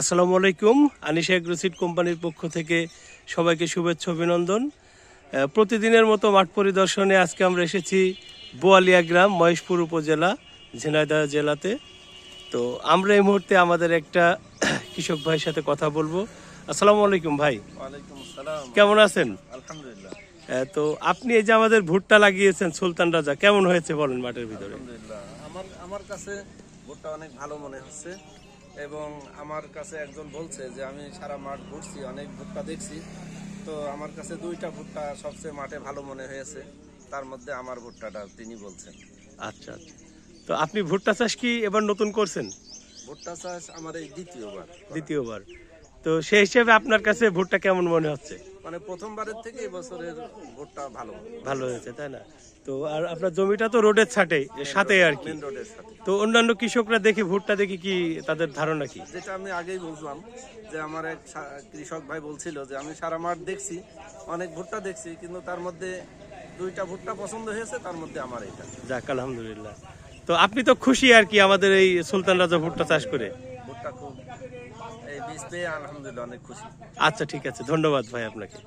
আসসালামু আলাইকুম আনিশা অ্যাগ্রোসিড কোম্পানির পক্ষ থেকে সবাইকে শুভেচ্ছা অভিনন্দন প্রতিদিনের মতো মাঠ পরিদর্শনে আজকে আমরা এসেছি বোয়ালিয়া গ্রাম মহেশপুর উপজেলা ঝিনাইদহ জেলাতে তো আমরা এই মুহূর্তে আমাদের একটা কৃষক ভাইয়ের সাথে কথা বলবো আসসালামু আলাইকুম ভাই কেমন আছেন আলহামদুলিল্লাহ তো আপনি এই যে আমাদের ভুট্টা লাগিয়েছেন সুলতান রাজা কেমন হয়েছে বলেন মাঠের ভিতরে আমার কাছে ভুট্টা অনেক ভালো মনে হচ্ছে এবং আমার কাছে একজন বলছে যে আমি সারা মাঠ ঘুরছি অনেক ভুট্টা দেখছি তো আমার কাছে দুইটা ভুট্টা সবচেয়ে মাঠে ভালো মনে হয়েছে তার মধ্যে আমার ভুট্টাটা তিনি বলছেন আচ্ছা আচ্ছা তো আপনি ভুট্টা চাষ কি এবার নতুন করছেন ভুট্টা চাষ আমার এই দ্বিতীয়বার দ্বিতীয়বার তো সেই হিসেবে আপনার কাছে ভুট্টা কেমন মনে হচ্ছে মানে প্রথমবারের থেকে এবছরের ভোটটা ভালো ভালো হয়েছে তাই না তো আর আপনার জমিটা তো রোডের ছাটে সাথে আর কি রোডের সাথে তো অন্যান্য কৃষকরা দেখি ভুট্টা দেখি কি তাদের ধারণা কি যেটা আমি আগেই বলছিলাম যে আমার এক কৃষক ভাই বলছিল যে আমি সারা মাঠ দেখছি অনেক ভুট্টা দেখছি কিন্তু তার মধ্যে দুইটা ভুট্টা পছন্দ হয়েছে তার মধ্যে আমার এটা যাক আলহামদুলিল্লাহ তো আপনি তো খুশি আর কি আমাদের এই সুলতান রাজা ভুট্টা চাষ করে ভোটটা খুব এই বীজ পেয়ে আলহামদুলিল্লাহ অনেক খুশি আচ্ছা ঠিক আছে ধন্যবাদ ভাই আপনাকে